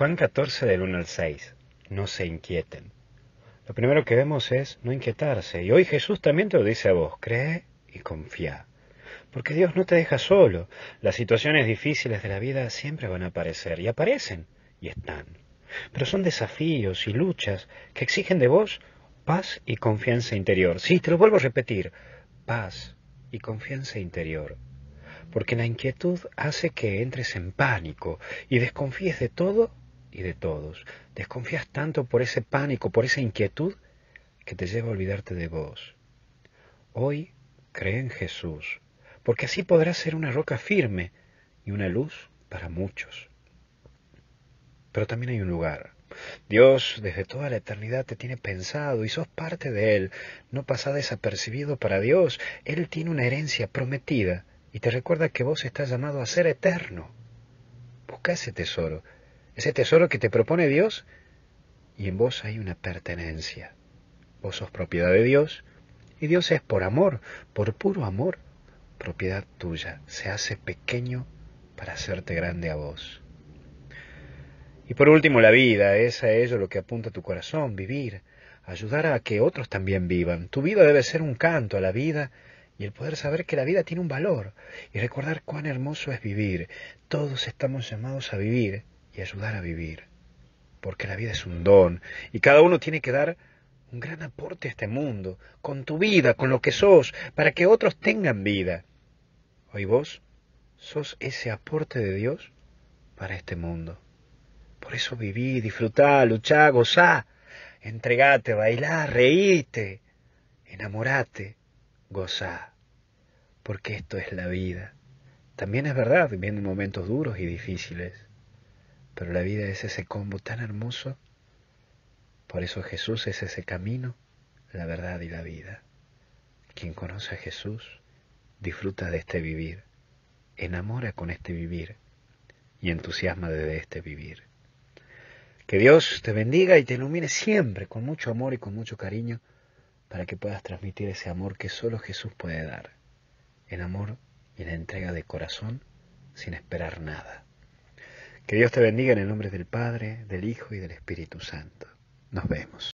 Juan 14 del 1 al 6. No se inquieten. Lo primero que vemos es no inquietarse. Y hoy Jesús también te lo dice a vos. Cree y confía. Porque Dios no te deja solo. Las situaciones difíciles de la vida siempre van a aparecer. Y aparecen. Y están. Pero son desafíos y luchas que exigen de vos paz y confianza interior. Sí, te lo vuelvo a repetir. Paz y confianza interior porque la inquietud hace que entres en pánico y desconfíes de todo y de todos. Desconfías tanto por ese pánico, por esa inquietud, que te lleva a olvidarte de vos. Hoy cree en Jesús, porque así podrás ser una roca firme y una luz para muchos. Pero también hay un lugar. Dios desde toda la eternidad te tiene pensado y sos parte de Él. No pasa desapercibido para Dios. Él tiene una herencia prometida y te recuerda que vos estás llamado a ser eterno. Busca ese tesoro ese tesoro que te propone Dios, y en vos hay una pertenencia. Vos sos propiedad de Dios, y Dios es por amor, por puro amor, propiedad tuya. Se hace pequeño para hacerte grande a vos. Y por último, la vida, es a ello lo que apunta tu corazón, vivir, ayudar a que otros también vivan. Tu vida debe ser un canto a la vida y el poder saber que la vida tiene un valor y recordar cuán hermoso es vivir. Todos estamos llamados a vivir y ayudar a vivir, porque la vida es un don y cada uno tiene que dar un gran aporte a este mundo, con tu vida, con lo que sos, para que otros tengan vida. Hoy vos sos ese aporte de Dios para este mundo. Por eso viví, disfrutá, luchá, gozá, entregate, bailá, reíte, enamorate, gozá, porque esto es la vida. También es verdad, viviendo momentos duros y difíciles. Pero la vida es ese combo tan hermoso. Por eso Jesús es ese camino, la verdad y la vida. Quien conoce a Jesús disfruta de este vivir, enamora con este vivir y entusiasma de este vivir. Que Dios te bendiga y te ilumine siempre con mucho amor y con mucho cariño para que puedas transmitir ese amor que solo Jesús puede dar, el amor y la entrega de corazón sin esperar nada. Que Dios te bendiga en el nombre del Padre, del Hijo y del Espíritu Santo. Nos vemos.